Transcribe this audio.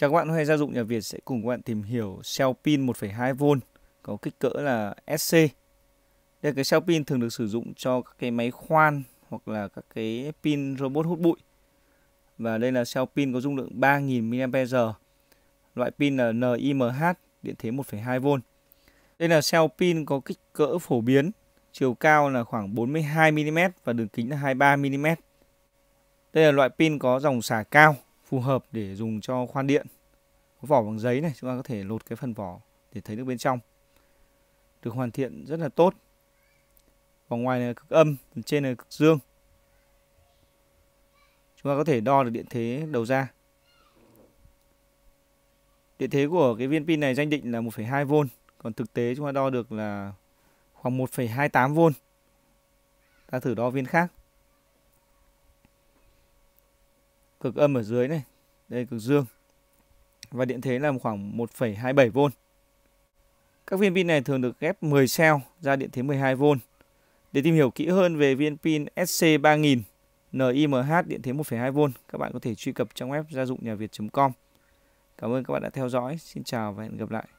Chào các bạn, hôm nay gia dụng nhà Việt sẽ cùng các bạn tìm hiểu cell pin 1,2V có kích cỡ là SC. Đây là cái cell pin thường được sử dụng cho các cái máy khoan hoặc là các cái pin robot hút bụi. Và đây là cell pin có dung lượng 3000 mAh. Loại pin là NIMH, điện thế 1,2V. Đây là cell pin có kích cỡ phổ biến, chiều cao là khoảng 42 mm và đường kính là 23 mm. Đây là loại pin có dòng xả cao phù hợp để dùng cho khoan điện có vỏ bằng giấy này chúng ta có thể lột cái phần vỏ để thấy được bên trong được hoàn thiện rất là tốt vòng ngoài này là cực âm phần trên là cực dương chúng ta có thể đo được điện thế đầu ra điện thế của cái viên pin này danh định là 1,2V còn thực tế chúng ta đo được là khoảng 1,28V ta thử đo viên khác cực âm ở dưới này đây cực dương và điện thế là khoảng 1,27V các viên pin này thường được ghép 10 cell ra điện thế 12V để tìm hiểu kỹ hơn về viên pin SC3000 NIMH điện thế 1,2V các bạn có thể truy cập trang web gia dụng nhà Việt.com Cảm ơn các bạn đã theo dõi. Xin chào và hẹn gặp lại.